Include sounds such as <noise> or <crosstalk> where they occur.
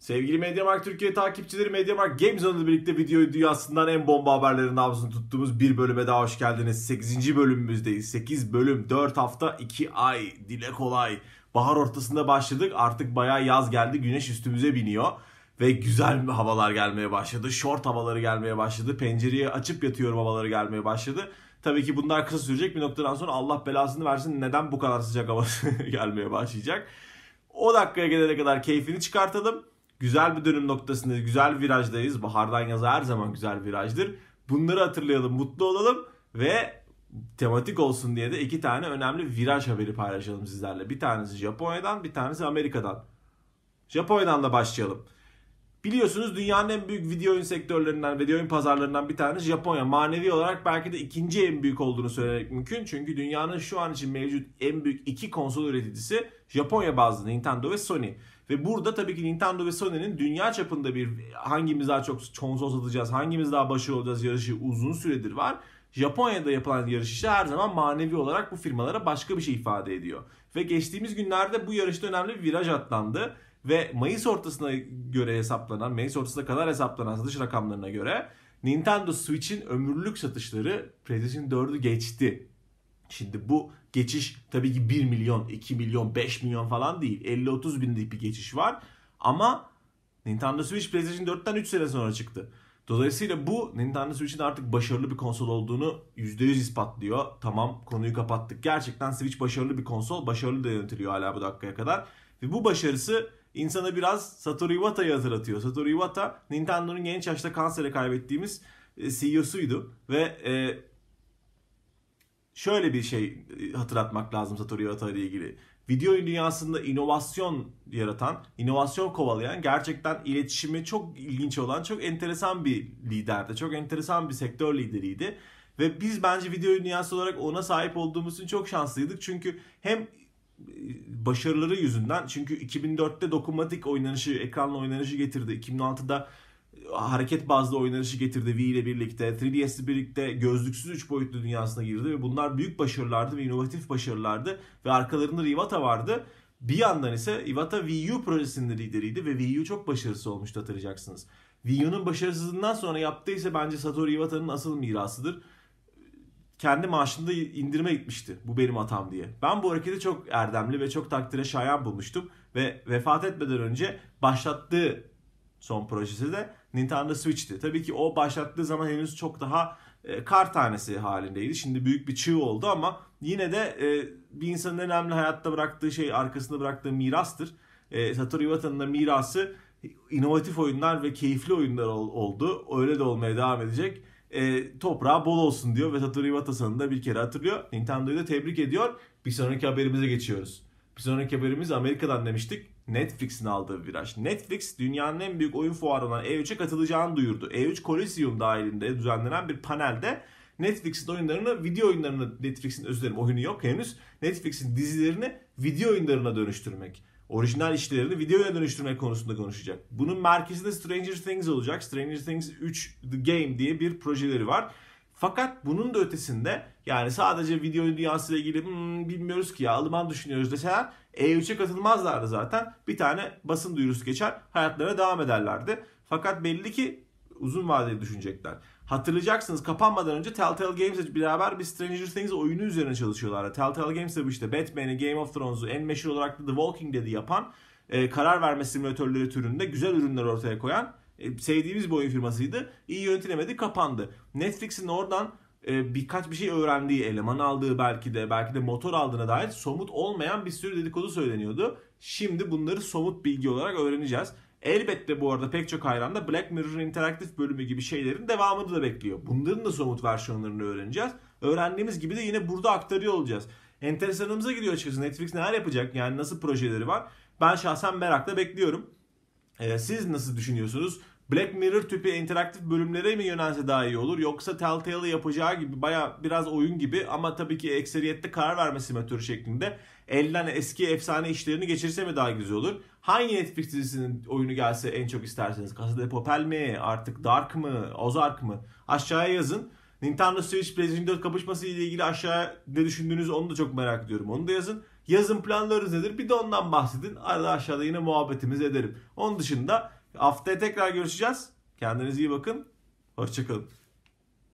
Sevgili Mediamarkt Türkiye takipçileri Mediamarkt Games ile birlikte video dünyasından en bomba haberlerin nabzını tuttuğumuz bir bölüme daha hoş geldiniz. 8. bölümümüzdeyiz. 8 bölüm, 4 hafta, 2 ay. Dile kolay. Bahar ortasında başladık. Artık bayağı yaz geldi. Güneş üstümüze biniyor. Ve güzel havalar gelmeye başladı. Short havaları gelmeye başladı. Pencereyi açıp yatıyorum havaları gelmeye başladı. Tabii ki bunlar kısa sürecek. Bir noktadan sonra Allah belasını versin neden bu kadar sıcak hava <laughs> gelmeye başlayacak. O dakikaya gelene kadar keyfini çıkartalım. Güzel bir dönüm noktasındayız. Güzel bir virajdayız. Bahardan yaza her zaman güzel virajdır. Bunları hatırlayalım. Mutlu olalım. Ve tematik olsun diye de iki tane önemli viraj haberi paylaşalım sizlerle. Bir tanesi Japonya'dan, bir tanesi Amerika'dan. Japonya'dan da başlayalım. Biliyorsunuz dünyanın en büyük video oyun sektörlerinden, video oyun pazarlarından bir tanesi Japonya. Manevi olarak belki de ikinci en büyük olduğunu söylemek mümkün. Çünkü dünyanın şu an için mevcut en büyük iki konsol üreticisi Japonya bazlı Nintendo ve Sony. Ve burada tabii ki Nintendo ve Sony'nin dünya çapında bir hangimiz daha çok konsol satacağız, hangimiz daha başarılı olacağız yarışı uzun süredir var. Japonya'da yapılan yarış ise her zaman manevi olarak bu firmalara başka bir şey ifade ediyor. Ve geçtiğimiz günlerde bu yarışta önemli bir viraj atlandı ve Mayıs ortasına göre hesaplanan, Mayıs ortasına kadar hesaplanan satış rakamlarına göre Nintendo Switch'in ömürlük satışları PlayStation 4'ü geçti. Şimdi bu geçiş tabii ki 1 milyon, 2 milyon, 5 milyon falan değil. 50-30 binlik bir geçiş var. Ama Nintendo Switch PlayStation 4'ten 3 sene sonra çıktı. Dolayısıyla bu Nintendo Switch'in artık başarılı bir konsol olduğunu %100 ispatlıyor. Tamam konuyu kapattık. Gerçekten Switch başarılı bir konsol. Başarılı da yönetiliyor hala bu dakikaya kadar. Ve bu başarısı insana biraz Satoru Iwata'yı hatırlatıyor. Satoru Iwata Nintendo'nun genç yaşta kansere kaybettiğimiz e, CEO'suydu ve e, şöyle bir şey e, hatırlatmak lazım Satoru Iwata ile ilgili. Video dünyasında inovasyon yaratan, inovasyon kovalayan, gerçekten iletişimi çok ilginç olan, çok enteresan bir liderdi. Çok enteresan bir sektör lideriydi. Ve biz bence video dünyası olarak ona sahip olduğumuz için çok şanslıydık. Çünkü hem başarıları yüzünden çünkü 2004'te dokunmatik oynanışı, ekranlı oynanışı getirdi. 2006'da hareket bazlı oynanışı getirdi Wii ile birlikte. 3DS ile birlikte gözlüksüz 3 boyutlu dünyasına girdi ve bunlar büyük başarılardı ve inovatif başarılardı ve arkalarında Iwata vardı. Bir yandan ise Iwata Wii U projesinin lideriydi ve Wii U çok başarısı olmuştu hatırlayacaksınız. Wii U'nun başarısızlığından sonra yaptığı ise bence Satoru Iwata'nın asıl mirasıdır kendi maaşında indirime gitmişti. Bu benim hatam diye. Ben bu hareketi çok erdemli ve çok takdire şayan bulmuştum. Ve vefat etmeden önce başlattığı son projesi de Nintendo Switch'ti. Tabii ki o başlattığı zaman henüz çok daha e, kar tanesi halindeydi. Şimdi büyük bir çığ oldu ama yine de e, bir insanın önemli hayatta bıraktığı şey arkasında bıraktığı mirastır. E, Satoru Iwata'nın da mirası inovatif oyunlar ve keyifli oyunlar oldu. Öyle de olmaya devam edecek e, toprağı bol olsun diyor ve Satoru iwata da bir kere hatırlıyor. Nintendo'yu da tebrik ediyor. Bir sonraki haberimize geçiyoruz. Bir sonraki haberimiz Amerika'dan demiştik. Netflix'in aldığı viraj. Netflix dünyanın en büyük oyun fuarı olan E3'e katılacağını duyurdu. E3 Coliseum dahilinde düzenlenen bir panelde Netflix'in oyunlarını, video oyunlarını, Netflix'in özür dilerim oyunu yok henüz. Netflix'in dizilerini video oyunlarına dönüştürmek orijinal işlerini videoya dönüştürme konusunda konuşacak. Bunun merkezi de Stranger Things olacak. Stranger Things 3 The Game diye bir projeleri var. Fakat bunun da ötesinde yani sadece video dünyasıyla ilgili hmm, bilmiyoruz ki ya Alman düşünüyoruz deseler E3'e katılmazlardı zaten. Bir tane basın duyurusu geçer hayatlarına devam ederlerdi. Fakat belli ki Uzun vadeli düşünecekler. Hatırlayacaksınız kapanmadan önce Telltale Games'le beraber bir Stranger Things oyunu üzerine çalışıyorlardı. Telltale Games de işte Batman'i, Game of Thrones'u en meşhur olarak da The Walking Dead'i yapan e, karar verme simülatörleri türünde güzel ürünler ortaya koyan e, sevdiğimiz bir oyun firmasıydı. İyi yönetilemedi kapandı. Netflix'in oradan e, birkaç bir şey öğrendiği, eleman aldığı belki de belki de motor aldığına dair somut olmayan bir sürü dedikodu söyleniyordu. Şimdi bunları somut bilgi olarak öğreneceğiz. Elbette bu arada pek çok hayran da Black Mirror interaktif bölümü gibi şeylerin devamını da bekliyor. Bunların da somut versiyonlarını öğreneceğiz. Öğrendiğimiz gibi de yine burada aktarıyor olacağız. Enteresanımıza gidiyor açıkçası. Netflix neler yapacak? Yani nasıl projeleri var? Ben şahsen merakla bekliyorum. Ee, siz nasıl düşünüyorsunuz? Black Mirror tüpü interaktif bölümlere mi yönelse daha iyi olur yoksa Telltale'ı yapacağı gibi baya biraz oyun gibi ama tabii ki ekseriyette karar verme simetörü şeklinde elden eski efsane işlerini geçirse mi daha güzel olur? Hangi Netflix dizisinin oyunu gelse en çok isterseniz? Casa popel mi? Artık Dark mı? Ozark mı? Aşağıya yazın. Nintendo Switch PlayStation 4 kapışması ile ilgili aşağıya ne düşündüğünüzü onu da çok merak ediyorum. Onu da yazın. Yazın planlarınız nedir? Bir de ondan bahsedin. Arada aşağıda yine muhabbetimiz ederim. Onun dışında Haftaya tekrar görüşeceğiz. Kendinize iyi bakın. Hoşçakalın.